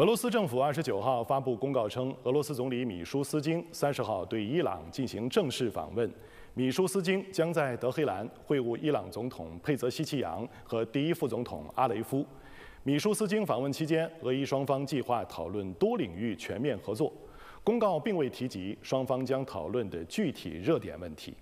俄罗斯政府二十九号发布公告称，俄罗斯总理米舒斯京三十号对伊朗进行正式访问。米舒斯京将在德黑兰会晤伊朗总统佩泽西奇扬和第一副总统阿雷夫。米舒斯京访问期间，俄伊双方计划讨论多领域全面合作。公告并未提及双方将讨论的具体热点问题。